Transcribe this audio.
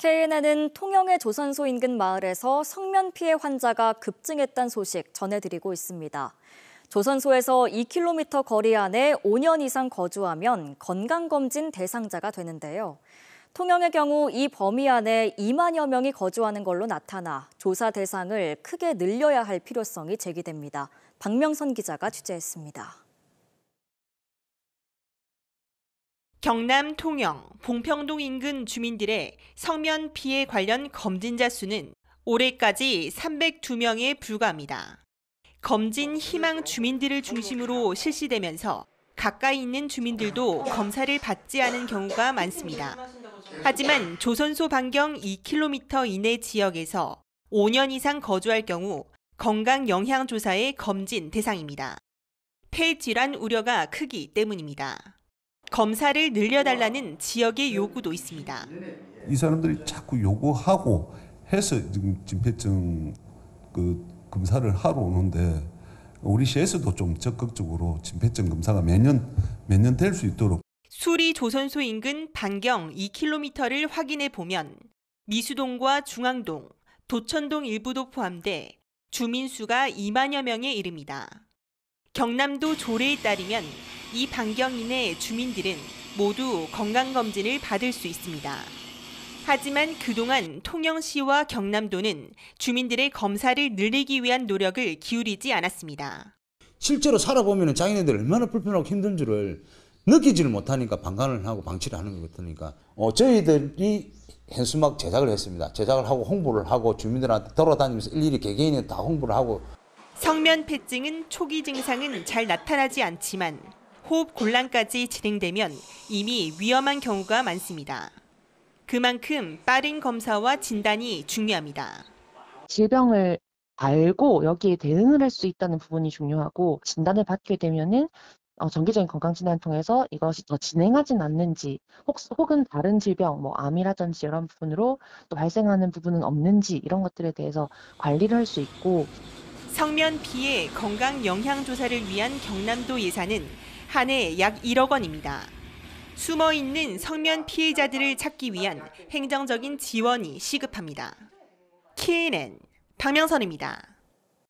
KNN은 통영의 조선소 인근 마을에서 성면 피해 환자가 급증했다는 소식 전해드리고 있습니다. 조선소에서 2km 거리 안에 5년 이상 거주하면 건강검진 대상자가 되는데요. 통영의 경우 이 범위 안에 2만여 명이 거주하는 걸로 나타나 조사 대상을 크게 늘려야 할 필요성이 제기됩니다. 박명선 기자가 취재했습니다. 경남 통영, 봉평동 인근 주민들의 성면 피해 관련 검진자 수는 올해까지 302명에 불과합니다. 검진 희망 주민들을 중심으로 실시되면서 가까이 있는 주민들도 검사를 받지 않은 경우가 많습니다. 하지만 조선소 반경 2km 이내 지역에서 5년 이상 거주할 경우 건강 영향 조사의 검진 대상입니다. 폐질환 우려가 크기 때문입니다. 검사를 늘려달라는 지역의 요구도 있습니다. 이 사람들이 자꾸 요구하고 해서 지금 진폐증 그 검사를 하러 오는데 우리 시에서도 좀 적극적으로 진폐증 검사가 매년 매년 될 수 있도록 수리 조선소 인근 반경 2km를 확인해 보면 미수동과 중앙동, 도천동 일부도 포함돼 주민 수가 2만여 명에 이릅니다. 경남도 조례에 따르면 이 반경 이내 주민들은 모두 건강검진을 받을 수 있습니다. 하지만 그동안 통영시와 경남도는 주민들의 검사를 늘리기 위한 노력을 기울이지 않았습니다. 실제로 살아보면 자기네들 얼마나 불편하고 힘든 줄을 느끼지를 못하니까 방관을 하고 방치를 하는 것같니까 어, 저희들이 현수막 제작을 했습니다. 제작을 하고 홍보를 하고 주민들한테 돌아다니면서 일일이 개개인에 다 홍보를 하고 성면 폐증은 초기 증상은 잘 나타나지 않지만 호흡 곤란까지 진행되면 이미 위험한 경우가 많습니다. 그만큼 빠른 검사와 진단이 중요합니다. 질병을 알고 여기에 대응을 할 수 있다는 부분이 중요하고 진단을 받게 되면은 어, 정기적인 건강진단 을 통해서 이것이 더 진행하진 않는지 혹, 혹은 다른 질병 뭐 암이라든지 이런 부분으로 또 발생하는 부분은 없는지 이런 것들에 대해서 관리를 할 수 있고 성면 피해 건강 영향 조사를 위한 경남도 예산은 한해약 1억 원입니다. 숨어 있는 성면 피해자들을 찾기 위한 행정적인 지원이 시급합니다. KNN 박명선입니다.